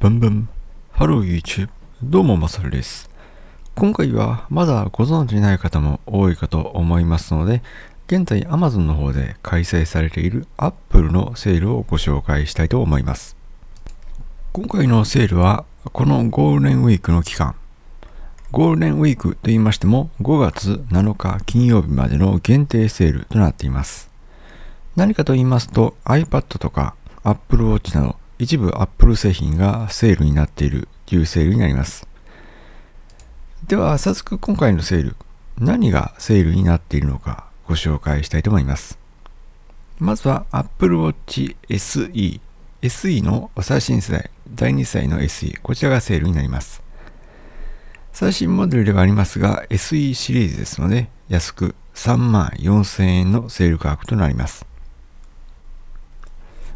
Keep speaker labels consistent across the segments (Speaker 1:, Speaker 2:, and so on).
Speaker 1: ブンブン。ハロー YouTube。どうも、まさるです。今回はまだご存知ない方も多いかと思いますので、現在 Amazon の方で開催されている Apple のセールをご紹介したいと思います。今回のセールは、このゴールデンウィークの期間、ゴールデンウィークと言いましても5月7日金曜日までの限定セールとなっています。何かと言いますと iPad とか Apple Watch など一部 Apple 製品がセールになっているというセールになります。では、早速今回のセール、何がセールになっているのかご紹介したいと思います。まずは Apple Watch SE。SE の最新世代、第2世代の SE。こちらがセールになります。最新モデルではありますが、SE シリーズですので、安く3万4000円のセール価格となります。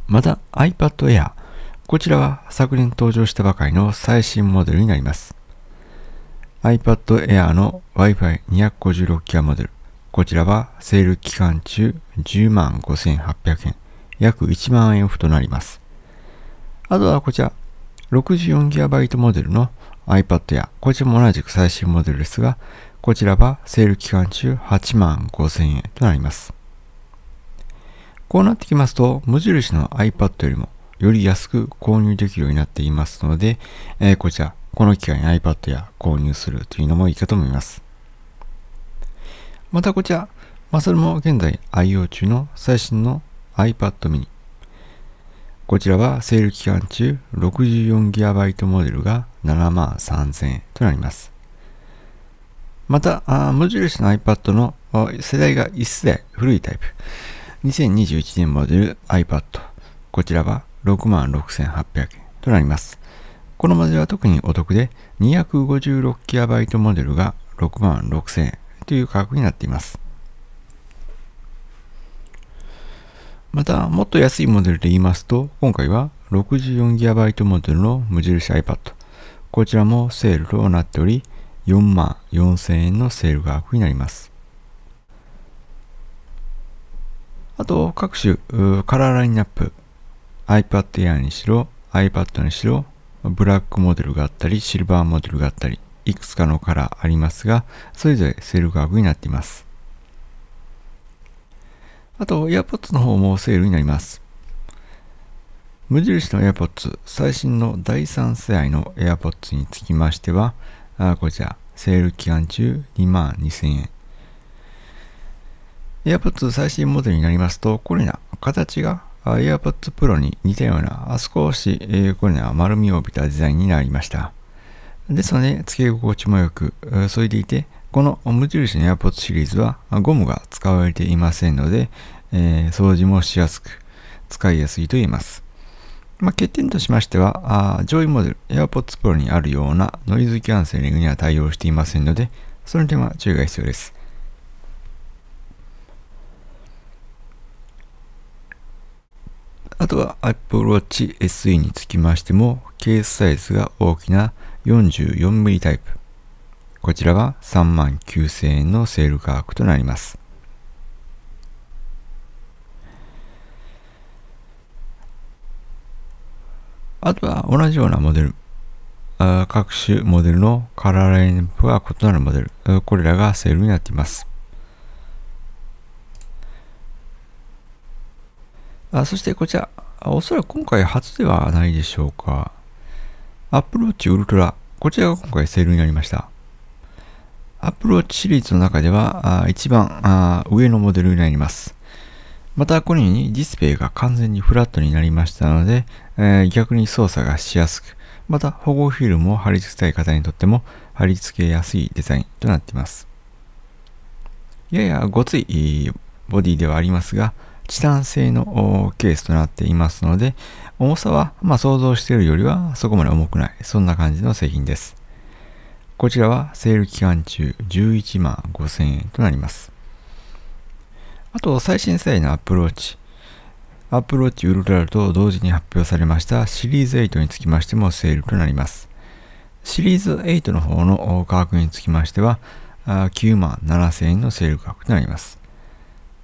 Speaker 1: また iPad Air こちらは昨年登場したばかりの最新モデルになります。iPad Air の Wi-Fi256 ギガモデル。こちらはセール期間中10万5800円、約1万円オフとなります。あとはこちら、64GB モデルの iPad や、こちらも同じく最新モデルですが、こちらはセール期間中8万5000円となります。こうなってきますと、無印の iPad よりもより安く購入できるようになっていますので、えー、こちら、この機会に iPad や購入するというのもいいかと思います。またこちら、まあ、それも現在愛用中の最新の iPad mini。こちらはセール期間中 64GB モデルが7万3000円となります。また、あ無印の iPad の世代が1世代古いタイプ。2021年モデル iPad。こちらは66,800円となります。このモデルは特にお得で 256GB モデルが66,000円という価格になっています。また、もっと安いモデルで言いますと、今回は 64GB モデルの無印 iPad。こちらもセールとなっており、4万4000円のセール価格になります。あと、各種カラーラインナップ、iPad Air にしろ iPad にしろブラックモデルがあったりシルバーモデルがあったりいくつかのカラーありますがそれぞれセール価格になっていますあと AirPods の方もセールになります無印の AirPods 最新の第3世代の AirPods につきましてはあこちらセール期間中2万2000円 AirPods 最新モデルになりますとこれら形が AirPods Pro に似たような少し、えー、これは丸みを帯びたデザインになりました。ですので、付け心地も良く、そいでいて、この無印の AirPods シリーズはゴムが使われていませんので、えー、掃除もしやすく、使いやすいと言えます。まあ、欠点としましては、上位モデル AirPods Pro にあるようなノイズキャンセリングには対応していませんので、その点は注意が必要です。あとは Apple Watch SE につきましてもケースサイズが大きな 44mm タイプ。こちらは3万9000円のセール価格となります。あとは同じようなモデル。各種モデルのカラーラインナップが異なるモデル。これらがセールになっています。あそしてこちら、おそらく今回初ではないでしょうか。Apple Watch Ultra、こちらが今回セールになりました。Apple Watch シリーズの中では、あ一番あ上のモデルになります。また、このようにディスプレイが完全にフラットになりましたので、えー、逆に操作がしやすく、また保護フィルムを貼り付けたい方にとっても貼り付けやすいデザインとなっています。ややごついボディではありますが、チタン製のケースとなっていますので、重さは、ま想像しているよりはそこまで重くない、そんな感じの製品です。こちらはセール期間中11万5000円となります。あと、最新世代の Apple Watch。Apple Watch と同時に発表されましたシリーズ8につきましてもセールとなります。シリーズ8の方の価格につきましては、9万7000円のセール価格となります。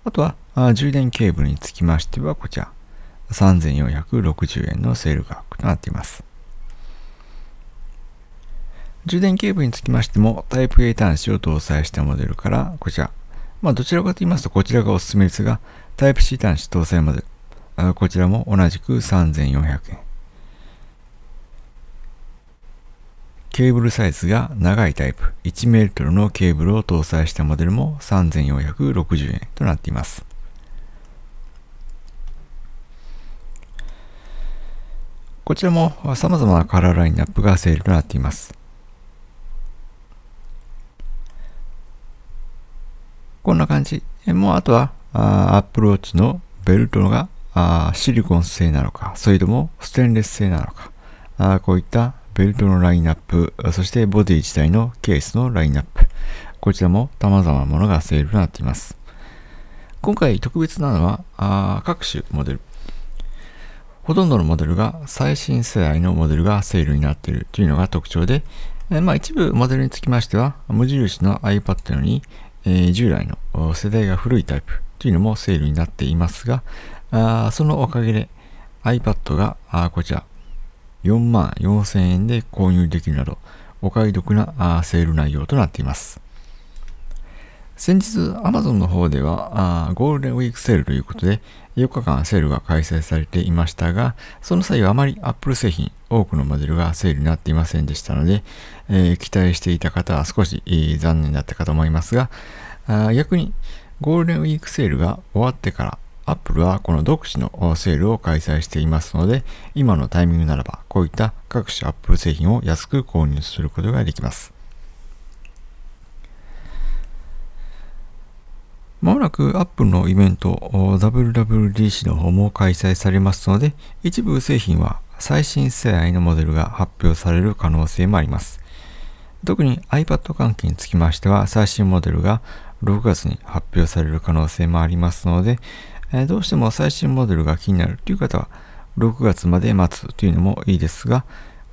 Speaker 1: あとはあ充電ケーブルにつきましてはこちら3460円のセール価格となっています充電ケーブルにつきましてもタイプ A 端子を搭載したモデルからこちらまあどちらかと言いますとこちらがおすすめですがタイプ C 端子搭載モデルこちらも同じく3400円ケーブルサイズが長いタイプ 1m のケーブルを搭載したモデルも3460円となっています。こちらも様々なカラーラインナップがセールとなっています。こんな感じ。もうあとは、アップローチのベルトがシリコン製なのか、それともステンレス製なのか、こういったベルトのラインナップ、そしてボディ自体のケースのラインナップ、こちらも様々なものがセールとなっています。今回特別なのはあ各種モデル。ほとんどのモデルが最新世代のモデルがセールになっているというのが特徴で、えまあ、一部モデルにつきましては、無印の iPad のように、えー、従来の世代が古いタイプというのもセールになっていますが、あそのおかげで iPad があこちら4万4千円で購入できるなど、お買い得なセール内容となっています。先日、アマゾンの方では、ゴールデンウィークセールということで、4日間セールが開催されていましたが、その際はあまり Apple 製品、多くのモデルがセールになっていませんでしたので、えー、期待していた方は少し、えー、残念だったかと思いますが、あ逆にゴールデンウィークセールが終わってからアップルはこの独自のセールを開催していますので、今のタイミングならば、こういった各種アップル製品を安く購入することができます。まもなくアップルのイベント WWDC の方も開催されますので、一部製品は最新世代のモデルが発表される可能性もあります。特に iPad 関係につきましては、最新モデルが6月に発表される可能性もありますので、えどうしても最新モデルが気になるという方は、6月まで待つというのもいいですが、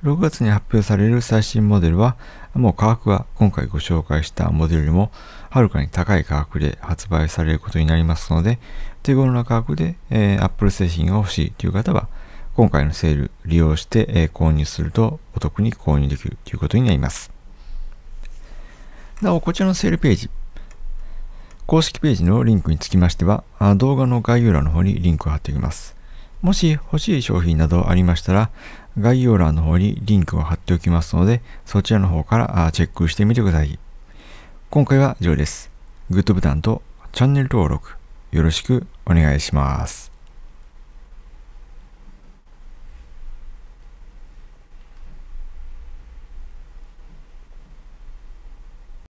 Speaker 1: 6月に発表される最新モデルは、もう価格は今回ご紹介したモデルよりも、はるかに高い価格で発売されることになりますので、手頃な価格で、えー、Apple 製品が欲しいという方は、今回のセール利用して、えー、購入するとお得に購入できるということになります。なお、こちらのセールページ、公式ページのリンクにつきましては、動画の概要欄の方にリンクを貼っておきます。もし欲しい商品などありましたら、概要欄の方にリンクを貼っておきますので、そちらの方からチェックしてみてください。今回は以上です。グッドボタンとチャンネル登録よろしくお願いします。